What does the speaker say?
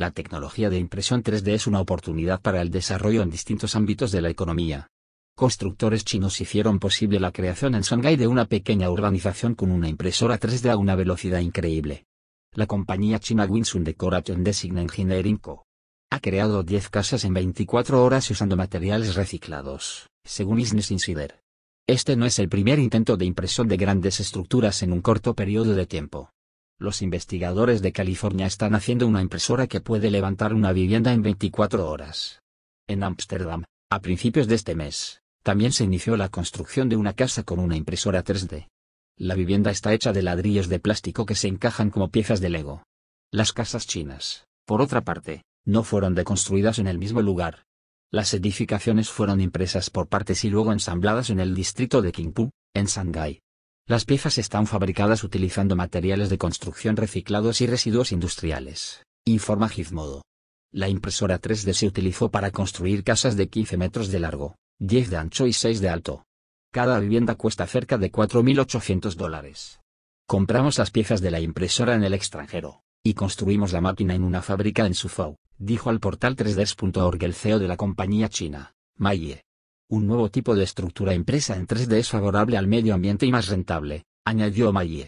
La tecnología de impresión 3D es una oportunidad para el desarrollo en distintos ámbitos de la economía. Constructores chinos hicieron posible la creación en Shanghái de una pequeña urbanización con una impresora 3D a una velocidad increíble. La compañía china Winsun Decoration Design Engineering Co. ha creado 10 casas en 24 horas usando materiales reciclados, según Business Insider. Este no es el primer intento de impresión de grandes estructuras en un corto periodo de tiempo. Los investigadores de California están haciendo una impresora que puede levantar una vivienda en 24 horas. En Ámsterdam, a principios de este mes, también se inició la construcción de una casa con una impresora 3D. La vivienda está hecha de ladrillos de plástico que se encajan como piezas de Lego. Las casas chinas, por otra parte, no fueron deconstruidas en el mismo lugar. Las edificaciones fueron impresas por partes y luego ensambladas en el distrito de Qingpu, en Shanghái. Las piezas están fabricadas utilizando materiales de construcción reciclados y residuos industriales, informa Gizmodo. La impresora 3D se utilizó para construir casas de 15 metros de largo, 10 de ancho y 6 de alto. Cada vivienda cuesta cerca de 4.800 dólares. Compramos las piezas de la impresora en el extranjero, y construimos la máquina en una fábrica en Suzhou, dijo al portal 3ds.org el CEO de la compañía china, Maye. Un nuevo tipo de estructura impresa en 3D es favorable al medio ambiente y más rentable, añadió Mayer.